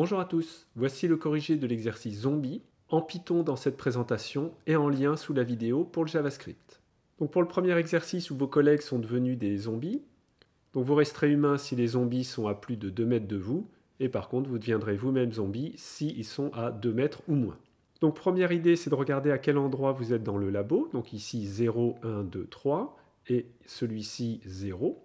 Bonjour à tous, voici le corrigé de l'exercice zombie en Python dans cette présentation et en lien sous la vidéo pour le JavaScript. Donc pour le premier exercice où vos collègues sont devenus des zombies, vous resterez humain si les zombies sont à plus de 2 mètres de vous, et par contre vous deviendrez vous-même zombie s'ils sont à 2 mètres ou moins. Donc première idée, c'est de regarder à quel endroit vous êtes dans le labo, donc ici 0, 1, 2, 3, et celui-ci 0.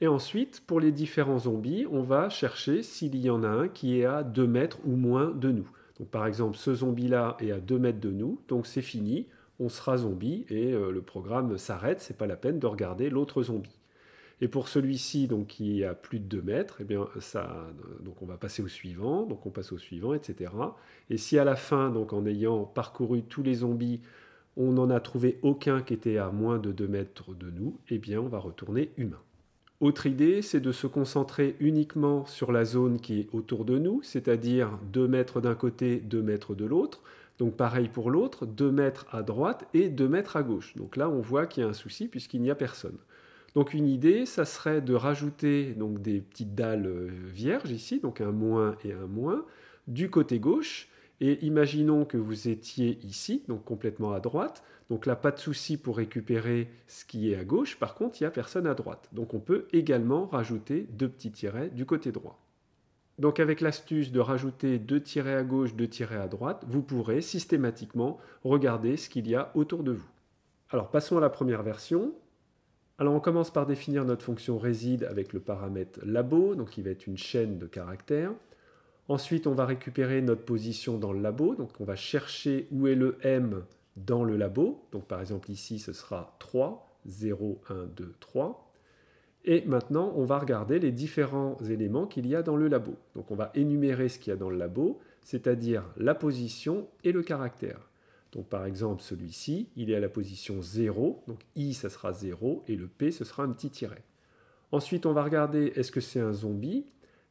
Et ensuite, pour les différents zombies, on va chercher s'il y en a un qui est à 2 mètres ou moins de nous. Donc par exemple, ce zombie-là est à 2 mètres de nous, donc c'est fini, on sera zombie et euh, le programme s'arrête, c'est pas la peine de regarder l'autre zombie. Et pour celui-ci, donc qui est à plus de 2 mètres, eh bien, ça, donc on va passer au suivant, donc on passe au suivant, etc. Et si à la fin, donc en ayant parcouru tous les zombies, on n'en a trouvé aucun qui était à moins de 2 mètres de nous, eh bien on va retourner humain. Autre idée, c'est de se concentrer uniquement sur la zone qui est autour de nous, c'est-à-dire 2 mètres d'un côté, 2 mètres de l'autre. Donc pareil pour l'autre, 2 mètres à droite et 2 mètres à gauche. Donc là, on voit qu'il y a un souci puisqu'il n'y a personne. Donc une idée, ça serait de rajouter donc, des petites dalles euh, vierges ici, donc un moins et un moins, du côté gauche, et imaginons que vous étiez ici, donc complètement à droite. Donc là, pas de souci pour récupérer ce qui est à gauche. Par contre, il n'y a personne à droite. Donc on peut également rajouter deux petits tirets du côté droit. Donc avec l'astuce de rajouter deux tirets à gauche, deux tirets à droite, vous pourrez systématiquement regarder ce qu'il y a autour de vous. Alors passons à la première version. Alors on commence par définir notre fonction Réside avec le paramètre labo, donc qui va être une chaîne de caractères. Ensuite, on va récupérer notre position dans le labo. Donc, on va chercher où est le M dans le labo. Donc, par exemple, ici, ce sera 3, 0, 1, 2, 3. Et maintenant, on va regarder les différents éléments qu'il y a dans le labo. Donc, on va énumérer ce qu'il y a dans le labo, c'est-à-dire la position et le caractère. Donc, par exemple, celui-ci, il est à la position 0. Donc, I, ça sera 0. Et le P, ce sera un petit tiret. Ensuite, on va regarder est-ce que c'est un zombie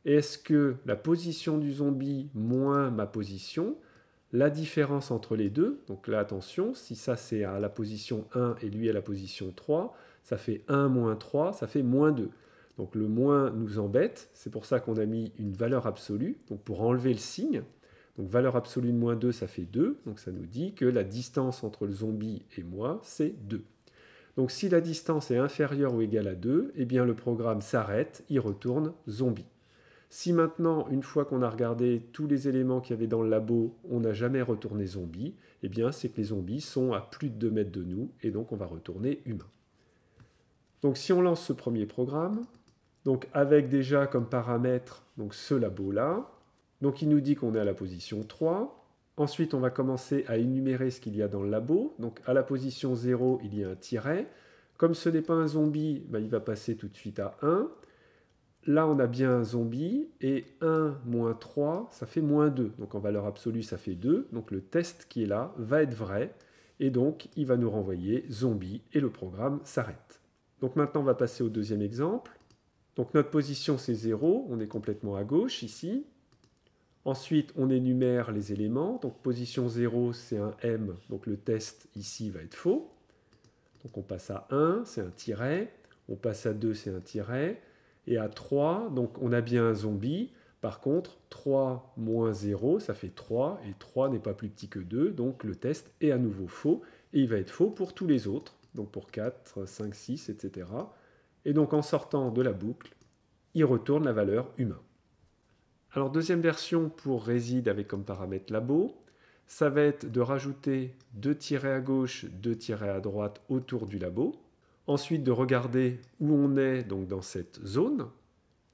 est-ce que la position du zombie moins ma position, la différence entre les deux, donc là attention, si ça c'est à la position 1 et lui à la position 3, ça fait 1 moins 3, ça fait moins 2. Donc le moins nous embête, c'est pour ça qu'on a mis une valeur absolue, donc pour enlever le signe. Donc valeur absolue de moins 2, ça fait 2, donc ça nous dit que la distance entre le zombie et moi, c'est 2. Donc si la distance est inférieure ou égale à 2, eh bien le programme s'arrête, il retourne zombie. Si maintenant, une fois qu'on a regardé tous les éléments qu'il y avait dans le labo, on n'a jamais retourné zombie, eh bien c'est que les zombies sont à plus de 2 mètres de nous, et donc on va retourner humain. Donc si on lance ce premier programme, donc avec déjà comme paramètre donc ce labo-là, donc il nous dit qu'on est à la position 3, Ensuite, on va commencer à énumérer ce qu'il y a dans le labo. Donc à la position 0, il y a un tiret. Comme ce n'est pas un zombie, bah, il va passer tout de suite à 1 là, on a bien un zombie, et 1 moins 3, ça fait moins 2. Donc en valeur absolue, ça fait 2. Donc le test qui est là va être vrai, et donc il va nous renvoyer zombie, et le programme s'arrête. Donc maintenant, on va passer au deuxième exemple. Donc notre position, c'est 0, on est complètement à gauche ici. Ensuite, on énumère les éléments. Donc position 0, c'est un M, donc le test ici va être faux. Donc on passe à 1, c'est un tiret. On passe à 2, c'est un tiret. Et à 3, donc on a bien un zombie. Par contre, 3 moins 0, ça fait 3, et 3 n'est pas plus petit que 2, donc le test est à nouveau faux, et il va être faux pour tous les autres, donc pour 4, 5, 6, etc. Et donc en sortant de la boucle, il retourne la valeur humain. Alors deuxième version pour réside avec comme paramètre labo, ça va être de rajouter 2 tirés à gauche, 2 tirés à droite autour du labo, ensuite de regarder où on est donc dans cette zone,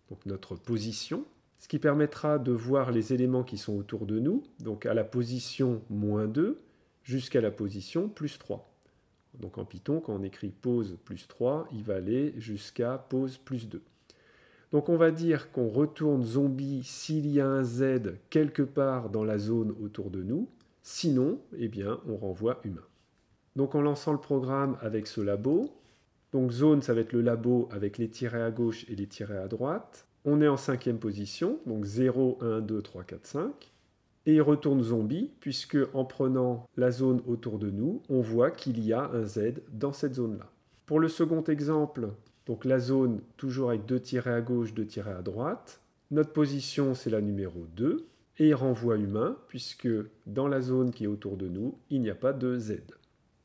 donc notre position, ce qui permettra de voir les éléments qui sont autour de nous, donc à la position moins 2 jusqu'à la position plus 3. Donc en Python, quand on écrit pause plus 3, il va aller jusqu'à pause plus 2. Donc on va dire qu'on retourne zombie s'il y a un Z quelque part dans la zone autour de nous, sinon, eh bien, on renvoie humain. Donc en lançant le programme avec ce labo, donc zone, ça va être le labo avec les tirés à gauche et les tirés à droite. On est en cinquième position, donc 0, 1, 2, 3, 4, 5. Et il retourne zombie, puisque en prenant la zone autour de nous, on voit qu'il y a un Z dans cette zone-là. Pour le second exemple, donc la zone toujours avec deux tirés à gauche, deux tirés à droite. Notre position, c'est la numéro 2. Et il renvoie humain, puisque dans la zone qui est autour de nous, il n'y a pas de Z.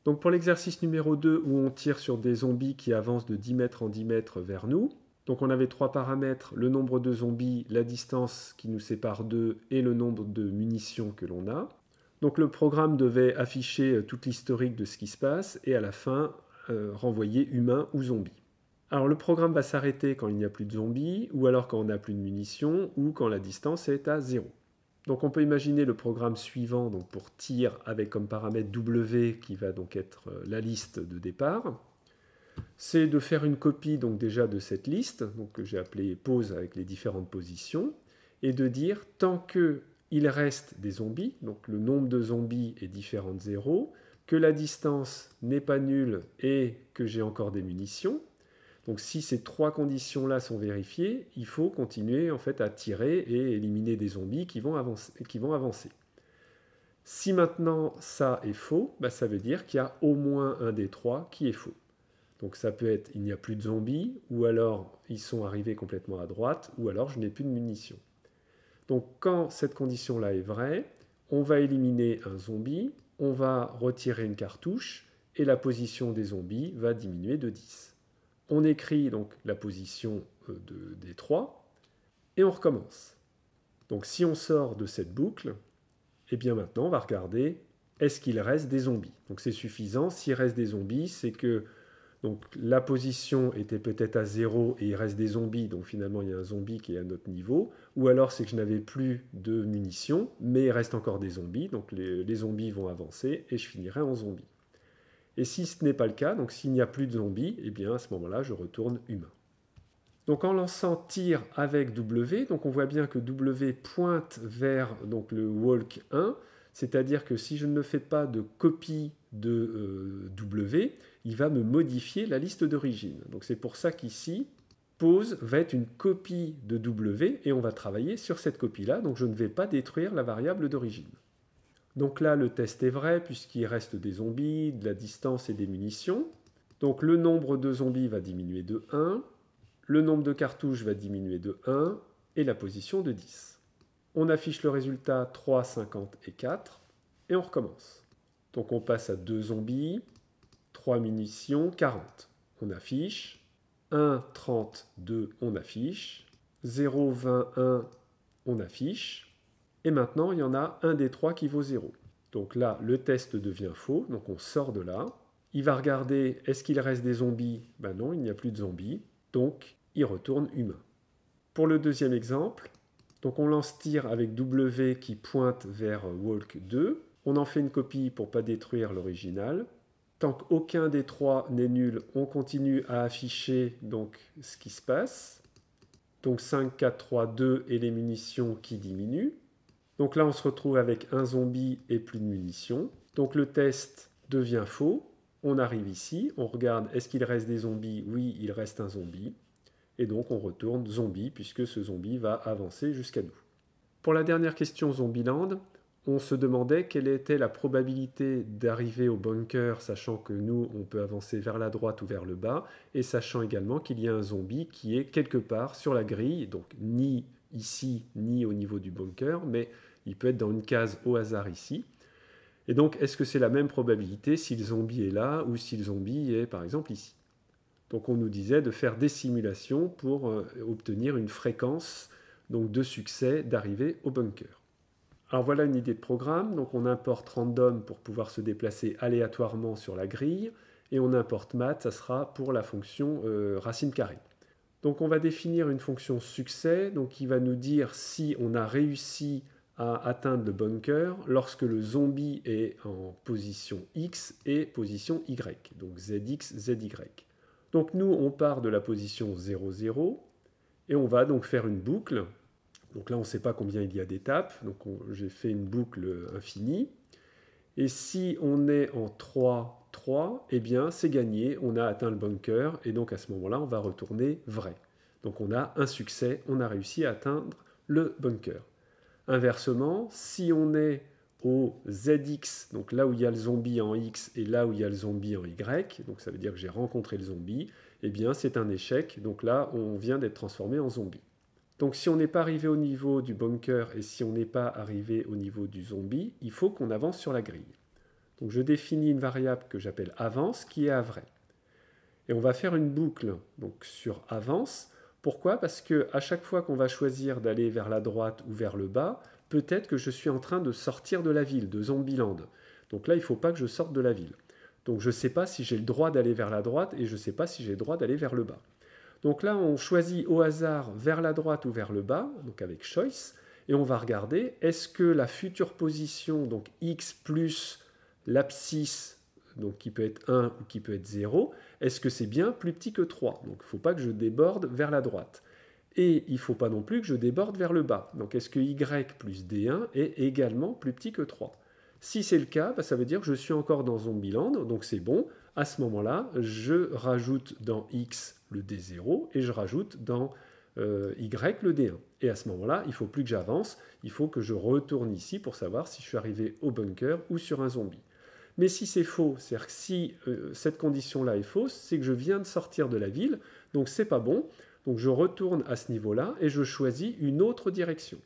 Donc pour l'exercice numéro 2 où on tire sur des zombies qui avancent de 10 mètres en 10 mètres vers nous, donc on avait trois paramètres, le nombre de zombies, la distance qui nous sépare d'eux et le nombre de munitions que l'on a. Donc le programme devait afficher euh, toute l'historique de ce qui se passe et à la fin euh, renvoyer humain ou zombie. Alors le programme va s'arrêter quand il n'y a plus de zombies ou alors quand on n'a plus de munitions ou quand la distance est à zéro. Donc on peut imaginer le programme suivant donc pour tir avec comme paramètre W qui va donc être euh, la liste de départ. C'est de faire une copie donc déjà de cette liste donc que j'ai appelée pause avec les différentes positions et de dire tant que il reste des zombies, donc le nombre de zombies est différent de 0, que la distance n'est pas nulle et que j'ai encore des munitions, donc si ces trois conditions-là sont vérifiées, il faut continuer en fait à tirer et éliminer des zombies qui vont avancer. Si maintenant ça est faux, bah, ça veut dire qu'il y a au moins un des trois qui est faux. Donc ça peut être il n'y a plus de zombies, ou alors ils sont arrivés complètement à droite, ou alors je n'ai plus de munitions. Donc quand cette condition-là est vraie, on va éliminer un zombie, on va retirer une cartouche, et la position des zombies va diminuer de 10 on écrit donc la position euh, de, des trois et on recommence. Donc si on sort de cette boucle, et eh bien maintenant on va regarder est-ce qu'il reste des zombies. Donc c'est suffisant, s'il reste des zombies, c'est que donc la position était peut-être à 0 et il reste des zombies, donc finalement il y a un zombie qui est à notre niveau, ou alors c'est que je n'avais plus de munitions, mais il reste encore des zombies, donc les zombies vont avancer et je finirai en zombie. Et si ce n'est pas le cas, donc s'il n'y a plus de zombies, eh bien à ce moment-là, je retourne humain. Donc en lançant tir avec W, donc on voit bien que W pointe vers donc le walk 1, c'est-à-dire que si je ne fais pas de copie de euh, W, il va me modifier la liste d'origine. Donc c'est pour ça qu'ici, pose va être une copie de W et on va travailler sur cette copie-là, donc je ne vais pas détruire la variable d'origine. Donc là, le test est vrai puisqu'il reste des zombies, de la distance et des munitions. Donc le nombre de zombies va diminuer de 1, le nombre de cartouches va diminuer de 1 et la position de 10. On affiche le résultat 3, 50 et 4 et on recommence. Donc on passe à 2 zombies, 3 munitions, 40. On affiche. 1, 30, 2, on affiche. 0, 20, 1, on affiche. Et maintenant, il y en a un des trois qui vaut 0. Donc là, le test devient faux, donc on sort de là. Il va regarder, est-ce qu'il reste des zombies Ben non, il n'y a plus de zombies, donc il retourne humain. Pour le deuxième exemple, donc on lance tir avec W qui pointe vers Walk 2. On en fait une copie pour pas détruire l'original. Tant qu'aucun des trois n'est nul, on continue à afficher donc ce qui se passe. Donc 5, 4, 3, 2 et les munitions qui diminuent. Donc là, on se retrouve avec un zombie et plus de munitions. Donc le test devient faux. On arrive ici, on regarde est-ce qu'il reste des zombies Oui, il reste un zombie. Et donc on retourne zombie puisque ce zombie va avancer jusqu'à nous. Pour la dernière question Zombieland, on se demandait quelle était la probabilité d'arriver au bunker, sachant que nous, on peut avancer vers la droite ou vers le bas, et sachant également qu'il y a un zombie qui est quelque part sur la grille, donc ni ici, ni au niveau du bunker, mais il peut être dans une case au hasard ici. Et donc, est-ce que c'est la même probabilité si le zombie est là ou si le zombie est, par exemple, ici Donc, on nous disait de faire des simulations pour euh, obtenir une fréquence donc de succès d'arriver au bunker. Alors voilà une idée de programme. Donc on importe random pour pouvoir se déplacer aléatoirement sur la grille et on importe math. ça sera pour la fonction euh, racine carrée. Donc on va définir une fonction succès donc qui va nous dire si on a réussi atteindre le bunker lorsque le zombie est en position X et position Y, donc ZX, ZY. Donc nous, on part de la position 0, 0, et on va donc faire une boucle. Donc là, on ne sait pas combien il y a d'étapes, donc j'ai fait une boucle infinie. Et si on est en 3, 3, eh bien c'est gagné, on a atteint le bunker, et donc à ce moment-là, on va retourner vrai. Donc on a un succès, on a réussi à atteindre le bunker. Inversement, si on est au ZX, donc là où il y a le zombie en X et là où il y a le zombie en Y, donc ça veut dire que j'ai rencontré le zombie, eh bien c'est un échec, donc là on vient d'être transformé en zombie. Donc si on n'est pas arrivé au niveau du bunker et si on n'est pas arrivé au niveau du zombie, il faut qu'on avance sur la grille. Donc je définis une variable que j'appelle avance qui est à vrai. Et on va faire une boucle donc sur avance pourquoi Parce que chaque fois qu'on va choisir d'aller vers la droite ou vers le bas, peut-être que je suis en train de sortir de la ville, de Zombieland. Donc là, il ne faut pas que je sorte de la ville. Donc je ne sais pas si j'ai le droit d'aller vers la droite et je ne sais pas si j'ai le droit d'aller vers le bas. Donc là, on choisit au hasard vers la droite ou vers le bas, donc avec choice, et on va regarder est-ce que la future position, donc x plus l'abscisse donc qui peut être 1 ou qui peut être 0, est-ce que c'est bien plus petit que 3 Donc il ne faut pas que je déborde vers la droite. Et il ne faut pas non plus que je déborde vers le bas. Donc est-ce que y plus d1 est également plus petit que 3 Si c'est le cas, bah, ça veut dire que je suis encore dans Zombieland, donc c'est bon. À ce moment-là, je rajoute dans x le d0 et je rajoute dans euh, y le d1. Et à ce moment-là, il ne faut plus que j'avance, il faut que je retourne ici pour savoir si je suis arrivé au bunker ou sur un zombie. Mais si c'est faux, c'est-à-dire que si euh, cette condition-là est fausse, c'est que je viens de sortir de la ville, donc c'est pas bon. Donc je retourne à ce niveau-là et je choisis une autre direction.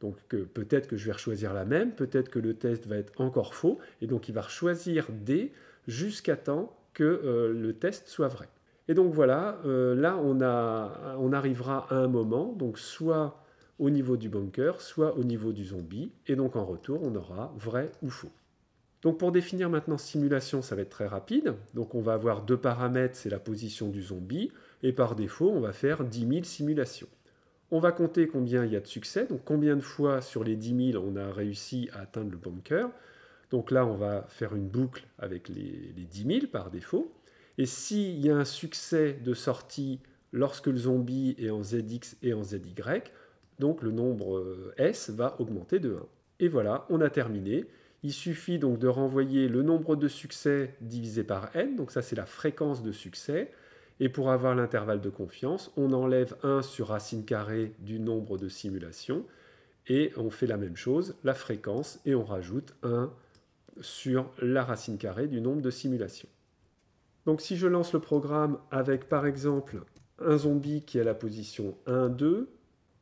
Donc peut-être que je vais rechoisir la même, peut-être que le test va être encore faux, et donc il va choisir D jusqu'à temps que euh, le test soit vrai. Et donc voilà, euh, là on, a, on arrivera à un moment, donc soit au niveau du bunker, soit au niveau du zombie, et donc en retour on aura vrai ou faux. Donc pour définir maintenant simulation, ça va être très rapide. Donc on va avoir deux paramètres, c'est la position du zombie, et par défaut, on va faire 10 000 simulations. On va compter combien il y a de succès, donc combien de fois sur les 10 000 on a réussi à atteindre le bunker. Donc là, on va faire une boucle avec les, les 10 000 par défaut. Et s'il y a un succès de sortie lorsque le zombie est en ZX et en ZY, donc le nombre euh, S va augmenter de 1. Et voilà, on a terminé. Il suffit donc de renvoyer le nombre de succès divisé par n, donc ça c'est la fréquence de succès, et pour avoir l'intervalle de confiance, on enlève 1 sur racine carrée du nombre de simulations, et on fait la même chose, la fréquence, et on rajoute 1 sur la racine carrée du nombre de simulations. Donc si je lance le programme avec par exemple un zombie qui est à la position 1, 2,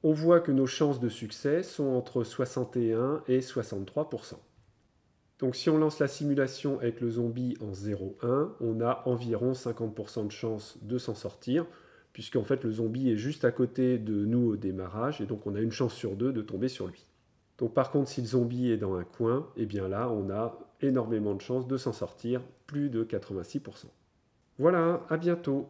on voit que nos chances de succès sont entre 61 et 63%. Donc si on lance la simulation avec le zombie en 0,1, on a environ 50% de chance de s'en sortir, puisqu'en fait le zombie est juste à côté de nous au démarrage, et donc on a une chance sur deux de tomber sur lui. Donc par contre, si le zombie est dans un coin, eh bien là, on a énormément de chances de s'en sortir, plus de 86%. Voilà, à bientôt